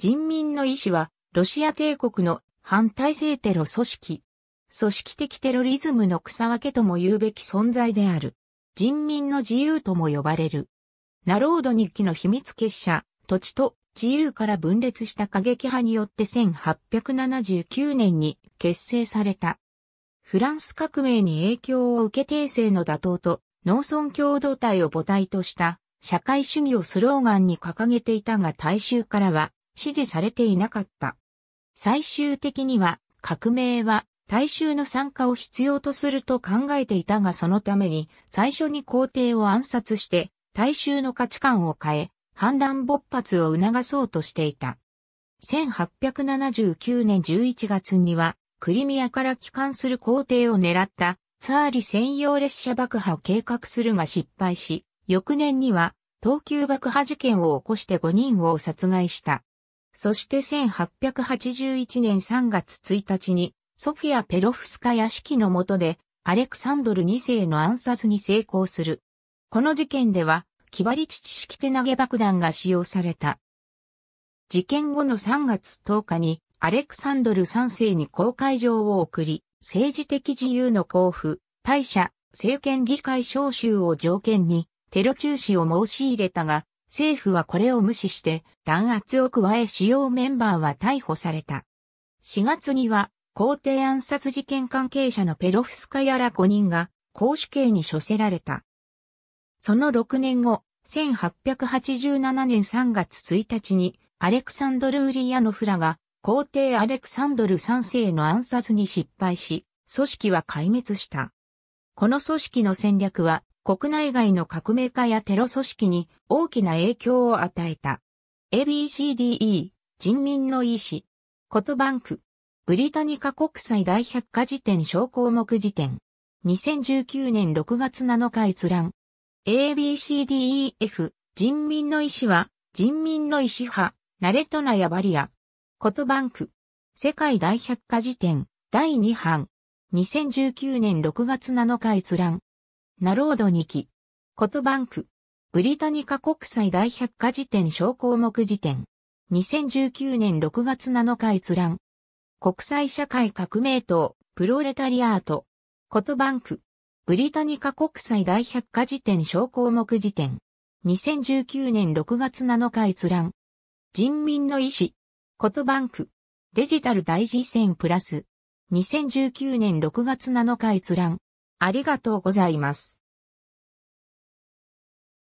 人民の意志は、ロシア帝国の反体制テロ組織。組織的テロリズムの草分けとも言うべき存在である。人民の自由とも呼ばれる。ナロード日記の秘密結社、土地と自由から分裂した過激派によって1879年に結成された。フランス革命に影響を受け帝政の打倒と農村共同体を母体とした社会主義をスローガンに掲げていたが大衆からは支持されていなかった。最終的には、革命は大衆の参加を必要とすると考えていたがそのために最初に皇帝を暗殺して大衆の価値観を変え反乱勃発を促そうとしていた。1879年11月にはクリミアから帰還する皇帝を狙ったツアーリ専用列車爆破を計画するが失敗し、翌年には東急爆破事件を起こして5人を殺害した。そして1881年3月1日に、ソフィア・ペロフスカ屋敷の下で、アレクサンドル2世の暗殺に成功する。この事件では、キバリチチ式手投げ爆弾が使用された。事件後の3月10日に、アレクサンドル3世に公開状を送り、政治的自由の交付、大社、政権議会召集を条件に、テロ中止を申し入れたが、政府はこれを無視して弾圧を加え主要メンバーは逮捕された。4月には皇帝暗殺事件関係者のペロフスカヤら5人が公主刑に処せられた。その6年後、1887年3月1日にアレクサンドル・ウリヤノフラが皇帝アレクサンドル3世の暗殺に失敗し、組織は壊滅した。この組織の戦略は国内外の革命家やテロ組織に大きな影響を与えた。ABCDE、人民の意志、ことバンク、ブリタニカ国際大百科事典小項目辞典、2019年6月7日閲覧。ABCDEF、人民の意志は、人民の意志派、ナレトナやバリア、ことバンク、世界大百科事典、第2版、2019年6月7日閲覧。ナロード2期。コトバンク。ブリタニカ国際大百科事典小項目辞典。2019年6月7日閲覧。国際社会革命党、プロレタリアート。コトバンク。ブリタニカ国際大百科事典小項目辞典。2019年6月7日閲覧。人民の意志。コトバンク。デジタル大事選プラス。2019年6月7日閲覧。ありがとうございます。